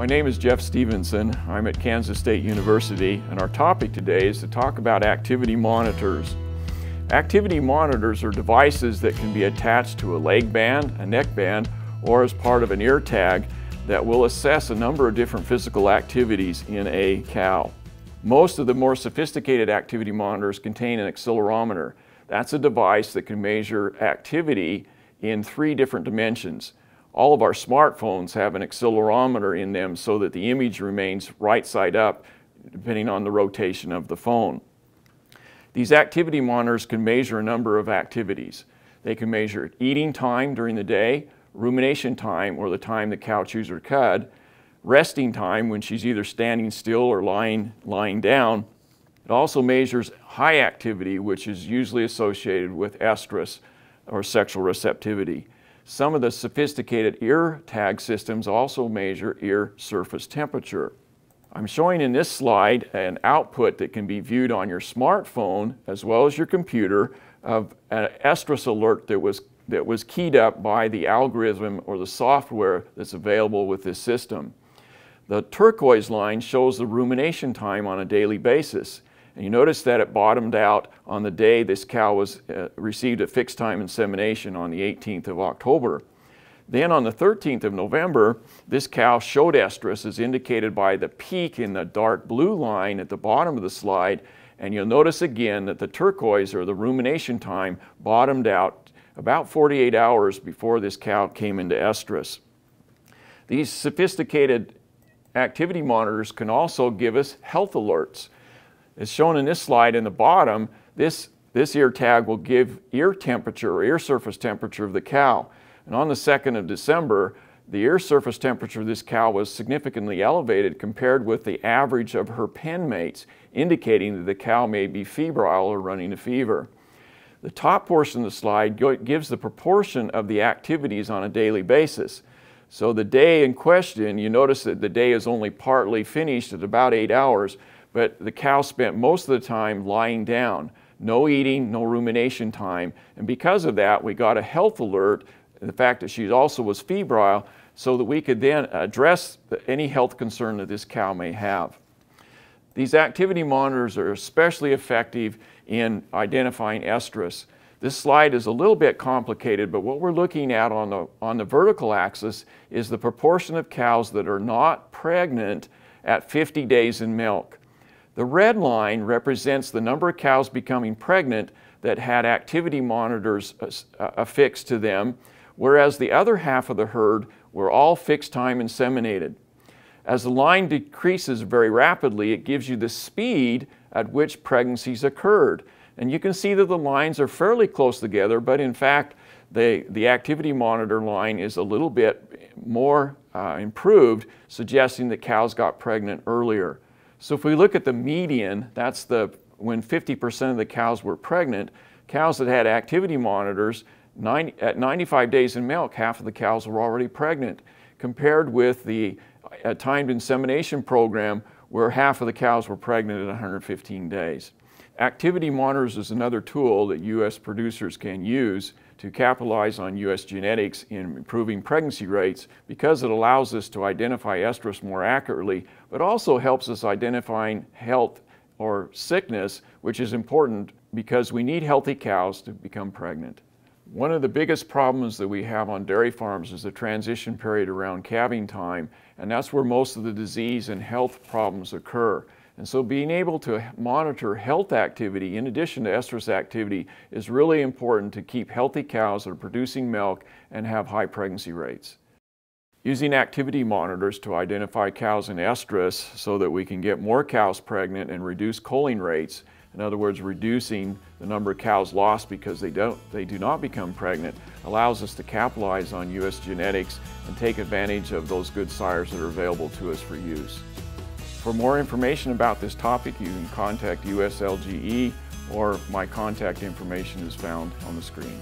My name is Jeff Stevenson. I'm at Kansas State University, and our topic today is to talk about activity monitors. Activity monitors are devices that can be attached to a leg band, a neck band, or as part of an ear tag that will assess a number of different physical activities in a cow. Most of the more sophisticated activity monitors contain an accelerometer. That's a device that can measure activity in three different dimensions all of our smartphones have an accelerometer in them so that the image remains right side up depending on the rotation of the phone. These activity monitors can measure a number of activities. They can measure eating time during the day, rumination time or the time the cow chews her cud, resting time when she's either standing still or lying, lying down. It also measures high activity, which is usually associated with estrus or sexual receptivity. Some of the sophisticated ear tag systems also measure ear surface temperature. I'm showing in this slide an output that can be viewed on your smartphone as well as your computer of an estrus alert that was, that was keyed up by the algorithm or the software that's available with this system. The turquoise line shows the rumination time on a daily basis. And you notice that it bottomed out on the day this cow was uh, received a fixed time insemination on the 18th of October. Then on the 13th of November, this cow showed estrus as indicated by the peak in the dark blue line at the bottom of the slide. And you'll notice again that the turquoise or the rumination time bottomed out about 48 hours before this cow came into estrus. These sophisticated activity monitors can also give us health alerts. As shown in this slide in the bottom, this, this ear tag will give ear temperature or ear surface temperature of the cow. And on the 2nd of December, the ear surface temperature of this cow was significantly elevated compared with the average of her pen mates, indicating that the cow may be febrile or running a fever. The top portion of the slide gives the proportion of the activities on a daily basis. So the day in question, you notice that the day is only partly finished at about eight hours, but the cow spent most of the time lying down, no eating, no rumination time. And because of that, we got a health alert, the fact that she also was febrile, so that we could then address any health concern that this cow may have. These activity monitors are especially effective in identifying estrus. This slide is a little bit complicated, but what we're looking at on the, on the vertical axis is the proportion of cows that are not pregnant at 50 days in milk. The red line represents the number of cows becoming pregnant that had activity monitors affixed to them, whereas the other half of the herd were all fixed time inseminated. As the line decreases very rapidly, it gives you the speed at which pregnancies occurred. And you can see that the lines are fairly close together, but in fact, they, the activity monitor line is a little bit more uh, improved, suggesting that cows got pregnant earlier. So if we look at the median, that's the when 50% of the cows were pregnant, cows that had activity monitors, 90, at 95 days in milk, half of the cows were already pregnant, compared with the uh, timed insemination program where half of the cows were pregnant at 115 days. Activity monitors is another tool that U.S. producers can use to capitalize on U.S. genetics in improving pregnancy rates because it allows us to identify estrus more accurately, but also helps us identifying health or sickness, which is important because we need healthy cows to become pregnant. One of the biggest problems that we have on dairy farms is the transition period around calving time, and that's where most of the disease and health problems occur. And so being able to monitor health activity in addition to estrus activity is really important to keep healthy cows that are producing milk and have high pregnancy rates. Using activity monitors to identify cows in estrus so that we can get more cows pregnant and reduce culling rates, in other words, reducing the number of cows lost because they, don't, they do not become pregnant, allows us to capitalize on U.S. genetics and take advantage of those good sires that are available to us for use. For more information about this topic, you can contact USLGE or my contact information is found on the screen.